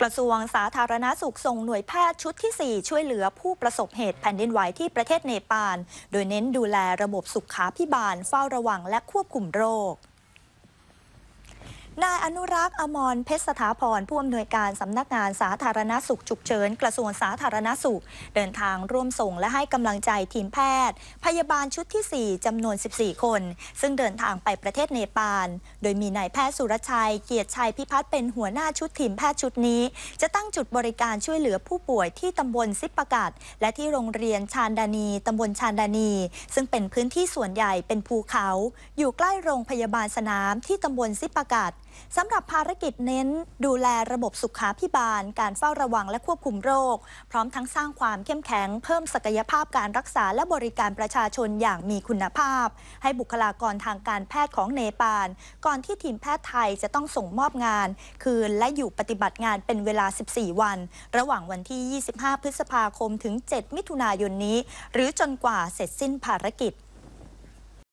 กระทรวงสาธารณาสุขส่งหน่วยแพทย์ชุดที่ 4 ช่วยเหลือผู้ประสบเหตุแผ่นดินไหวที่ประเทศเนปาล โดยเน้นดูแลระบบสุขาพิบาลเฝ้าระวังและควบคุมโรคนายอนุรักษ์อมรเพชรสถาพร ผู้อำนวยการสำนักงานสาธารณสุขฉุกเฉินกระทรวงสาธารณสุข เดินทางร่วมส่งและให้กำลังใจทีมแพทย์ พยาบาลชุดที่ 4จำนวน 14 คน ซึ่งเดินทางไปประเทศเนปาล โดยมีนายแพทย์สุรชัย เกียรติชัยพิพัฒน์เป็นหัวหน้าชุดทีมแพทย์ชุดนี้จะตั้งจุดบริการช่วยเหลือผู้ป่วยที่ตำบลซิปปกาศและที่โรงเรียนชานดานีตำบลชานดานีซึ่งเป็นพื้นที่ส่วนใหญ่เป็นภูเขา อยู่ใกล้โรงพยาบาลสนามที่ตำบลซิปปกาศสำหรับภารกิจเน้น ดูแลระบบสุขาพิบาล การเฝ้าระวังและควบคุมโรค พร้อมทั้งสร้างความเข้มแข็งเพิ่มศักยภาพการรักษาและบริการประชาชนอย่างมีคุณภาพ ให้บุคลากรทางการแพทย์ของเนปาลก่อนที่ทีมแพทย์ไทยจะต้องส่งมอบงาน คืนและอยู่ปฏิบัติงานเป็นเวลา 14 วัน ระหว่างวันที่ 25 พฤษภาคมถึง 7 มิถุนายนนี้ หรือจนกว่าเสร็จสิ้นภารกิจ